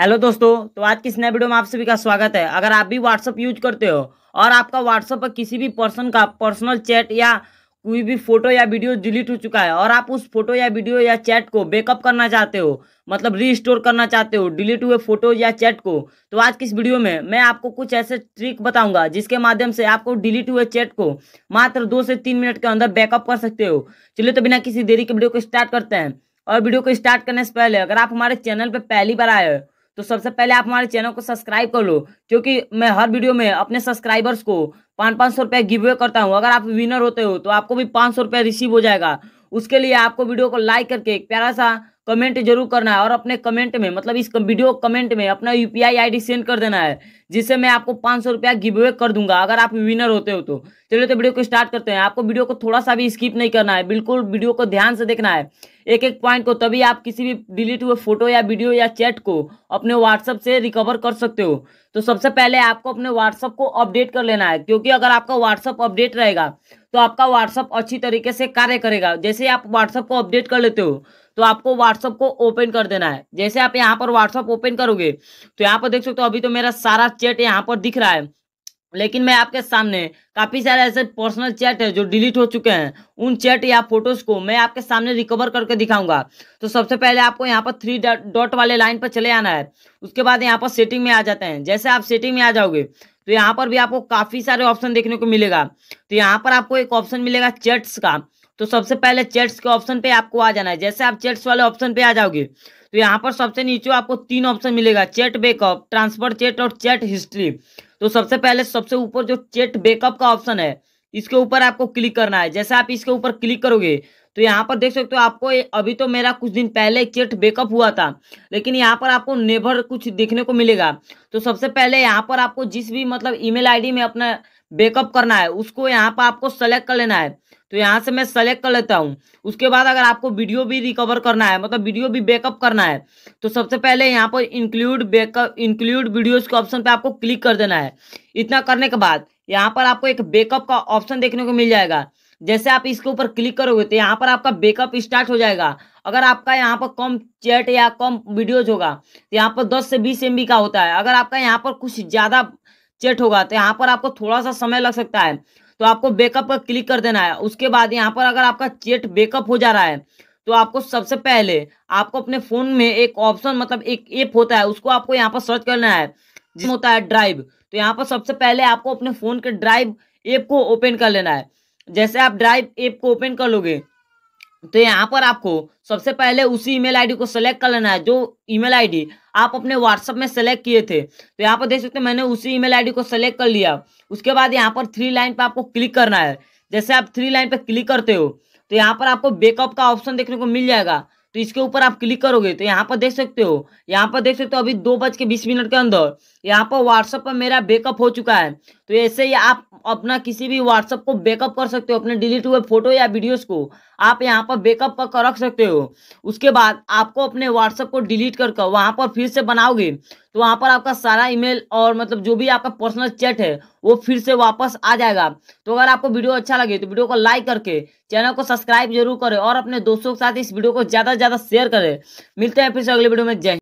hello दोस्तों तो आज की इस नए वीडियो में आप सभी का स्वागत है अगर आप भी व्हाट्सअप यूज करते हो और आपका व्हाट्सअप पर किसी भी पर्सन का पर्सनल चैट या कोई भी फोटो या वीडियो डिलीट हो चुका है और आप उस फोटो या वीडियो या चैट को बैकअप करना चाहते हो मतलब रीस्टोर करना चाहते हो डिलीट हुए फोटो या चैट को तो आज की इस वीडियो में मैं आपको कुछ ऐसे ट्रिक बताऊंगा जिसके माध्यम से आपको डिलीट हुए चैट को मात्र दो से तीन मिनट के अंदर बैकअप कर सकते हो चलिए तो बिना किसी देरी के वीडियो को स्टार्ट करते हैं और वीडियो को स्टार्ट करने से पहले अगर आप हमारे चैनल पर पहली बार आए हो तो सबसे पहले आप हमारे चैनल को सब्सक्राइब कर लो क्योंकि मैं हर वीडियो में अपने सब्सक्राइबर्स को पाँच पाँच सौ रुपया गिवे करता हूँ अगर आप विनर होते हो तो आपको भी पाँच सौ रुपया रिसीव हो जाएगा उसके लिए आपको वीडियो को लाइक करके एक प्यारा सा कमेंट जरूर करना है और अपने कमेंट में मतलब इस वीडियो कमेंट में अपना यूपीआई आईडी सेंड कर देना है जिससे मैं आपको पाँच सौ रुपया गिव अवे कर दूंगा अगर आप विनर होते हो तो चलिए तो वीडियो को स्टार्ट करते हैं आपको वीडियो को थोड़ा सा भी स्किप नहीं करना है बिल्कुल वीडियो को ध्यान से देखना है एक एक पॉइंट को तभी आप किसी भी डिलीट हुए फोटो या वीडियो या चैट को अपने व्हाट्सअप से रिकवर कर सकते हो तो सबसे पहले आपको अपने व्हाट्सअप को अपडेट कर लेना है क्योंकि अगर आपका व्हाट्सअप अपडेट रहेगा तो आपका व्हाट्सअप अच्छी तरीके से कार्य करेगा जैसे आप व्हाट्सअप को अपडेट कर लेते हो तो आपको व्हाट्सअप को ओपन कर देना है जैसे आप यहाँ पर व्हाट्सअप ओपन करोगे तो यहाँ पर देख सकते हो अभी तो मेरा सारा चैट यहाँ पर दिख रहा है लेकिन मैं आपके सामने काफ़ी सारे ऐसे पर्सनल चैट है जो डिलीट हो चुके हैं उन चैट या फोटोज़ को मैं आपके सामने रिकवर करके दिखाऊंगा तो सबसे पहले आपको यहाँ पर थ्री डॉट वाले लाइन पर चले आना है उसके बाद यहाँ पर सेटिंग में आ जाते हैं जैसे आप सेटिंग में आ जाओगे तो यहाँ पर भी आपको काफ़ी सारे ऑप्शन देखने को मिलेगा तो यहाँ पर आपको एक ऑप्शन मिलेगा चैट्स का तो सबसे पहले चैट्स के ऑप्शन पे आपको आ जाना है जैसे आप चैट्स वाले ऑप्शन पे आ जाओगे तो यहाँ पर सबसे नीचे आपको तीन ऑप्शन मिलेगा चैट बैकअप ट्रांसफर चैट और चैट हिस्ट्री तो सबसे पहले सबसे ऊपर जो चेट बैकअप का ऑप्शन है इसके ऊपर आपको क्लिक करना है जैसे आप इसके ऊपर क्लिक करोगे तो यहाँ पर देख सकते हो आपको अभी तो मेरा कुछ दिन पहले चेट बेकअप हुआ था लेकिन यहाँ पर आपको नेवर कुछ देखने को मिलेगा तो सबसे पहले यहाँ पर आपको जिस भी मतलब ईमेल आईडी में अपना बेकअप करना है उसको यहाँ पर आपको सेलेक्ट कर लेना है तो यहाँ से मैं सेलेक्ट कर लेता हूँ उसके बाद अगर आपको वीडियो भी रिकवर करना है मतलब वीडियो भी बैकअप करना है तो सबसे पहले यहाँ पर इंक्लूड बैकअप इंक्लूड वीडियोज के ऑप्शन पे आपको क्लिक कर देना है इतना करने के बाद यहाँ पर आपको एक बैकअप का ऑप्शन देखने को मिल जाएगा जैसे आप इसके ऊपर क्लिक करोगे तो यहाँ पर आपका बैकअप स्टार्ट हो जाएगा अगर आपका यहाँ पर कम चैट या कम वीडियोज होगा तो यहाँ पर 10 से 20 एम का होता है अगर आपका यहाँ पर कुछ ज़्यादा चेट होगा तो यहाँ पर आपको थोड़ा सा समय लग सकता है तो आपको बैकअप पर क्लिक कर देना है उसके बाद यहाँ पर अगर आपका चेट बैकअप हो जा रहा है तो आपको सबसे पहले आपको अपने फ़ोन में एक ऑप्शन मतलब एक ऐप होता है उसको आपको यहाँ पर सर्च करना है जिसमें होता है ड्राइव तो यहाँ पर सबसे पहले आपको अपने फ़ोन के ड्राइव ऐप को ओपन कर लेना है जैसे आप ड्राइव ऐप को ओपन कर लोगे तो यहाँ पर आपको सबसे पहले उसी ईमेल आईडी को सेलेक्ट कर लेना है जो ईमेल आईडी आप अपने व्हाट्सअप में सेलेक्ट किए थे तो यहाँ पर देख सकते हैं मैंने उसी ईमेल आईडी को सेलेक्ट कर लिया उसके बाद यहाँ पर थ्री लाइन पर आपको क्लिक करना है जैसे आप थ्री लाइन पर क्लिक करते हो तो यहाँ पर आपको बेकअप का ऑप्शन देखने को मिल जाएगा तो इसके ऊपर आप क्लिक करोगे तो यहाँ पर देख सकते हो यहाँ पर देख सकते हो अभी दो बज के बीस मिनट के अंदर यहाँ पर व्हाट्सअप पर मेरा बेकअप हो चुका है तो ऐसे ही आप अपना किसी भी व्हाट्सअप को बैकअप कर सकते हो अपने डिलीट हुए फोटो या वीडियोस को आप यहाँ पर बैकअप कर रख सकते हो उसके बाद आपको अपने व्हाट्सअप को डिलीट कर कर वहाँ पर फिर से बनाओगे तो वहाँ पर आपका सारा ईमेल और मतलब जो भी आपका पर्सनल चैट है वो फिर से वापस आ जाएगा तो अगर आपको वीडियो अच्छा लगे तो वीडियो को लाइक करके चैनल को सब्सक्राइब जरूर करें और अपने दोस्तों के साथ इस वीडियो को ज़्यादा से ज़्यादा शेयर करें मिलते हैं फिर से अगले वीडियो में जय